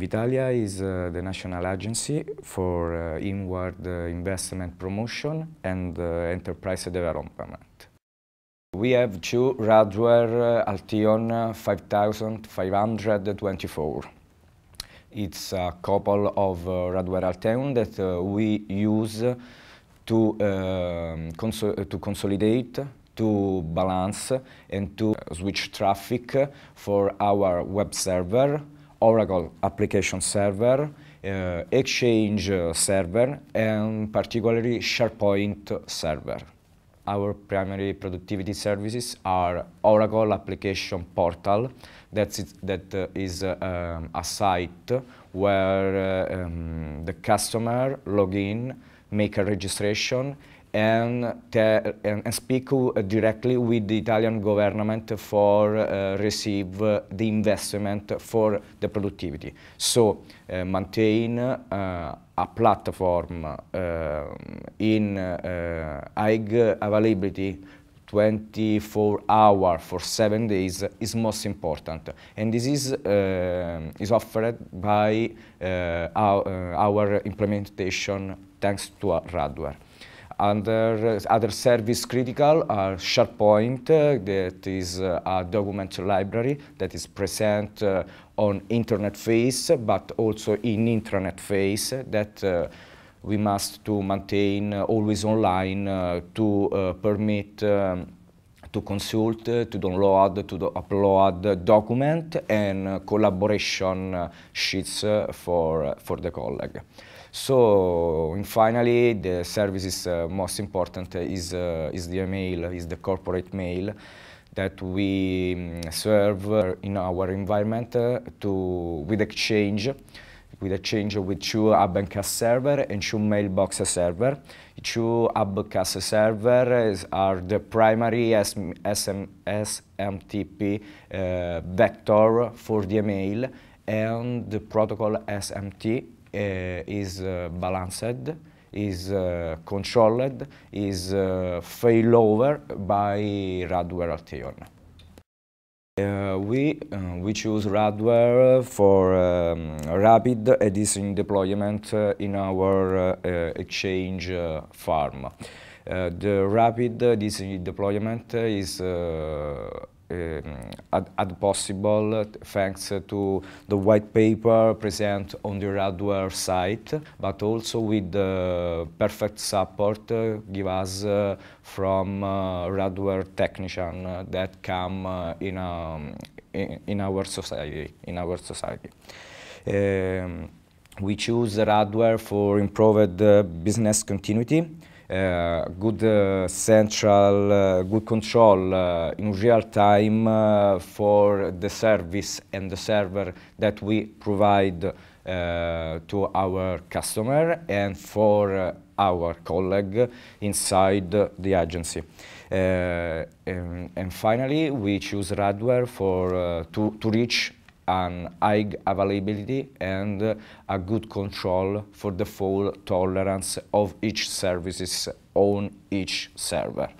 Vitalia is uh, the national agency for uh, inward uh, investment promotion and uh, enterprise development. We have two Radware uh, Altion 5524. It's a couple of Radware Altion that we use to, um, cons to consolidate to balance and to switch traffic for our web server Oracle application server, uh, Exchange uh, server, and particularly SharePoint server. Our primary productivity services are Oracle application portal, that's it, that uh, is uh, um, a site where uh, um, the customer log in, make a registration, and, and, speak uh, directly with the Italian government for uh, receive the investment for the productivity. So uh, maintain uh, a platform uh, in uh, high availability 24 hours for seven days is most important. And this is, is offered by our, our implementation thanks to our hardware. Under, uh, other service critical are SharePoint, uh, that is uh, a document library that is present on internet face, but also in intranet face that we must to maintain always online to permit um, to consult, to download, to do upload document and collaboration sheets for, for the colleague. So and finally, the service services uh, most important is, uh, is the mail, is the corporate mail that we um, serve uh, in our environment to, with exchange with a change with two Abcast server and two mailbox server. Two Abcast servers are the primary SM, SM, SMTP uh, vector for the email and the protocol SMT uh, is uh, balanced, is uh, controlled, is failover by Radware Altion. Uh, we, uh, we choose Radware for um, rapid edition deployment uh, in our Exchange farm. the rapid edition deployment is um, as possible thanks to the white paper present on the Radware site, but also with the perfect support uh, give us uh, from uh, Radware technician that come in, um, in, in, our society. In our society. Um, we choose Radware for improved business continuity Eh, good eh, central, eh, good control in real time for the service and the server that we provide to our customer and for our colleague inside the agency. Uh, and, and, finally, we choose Radware for, uh, to, to reach an high availability and a good control for the fault tolerance of each services on each server.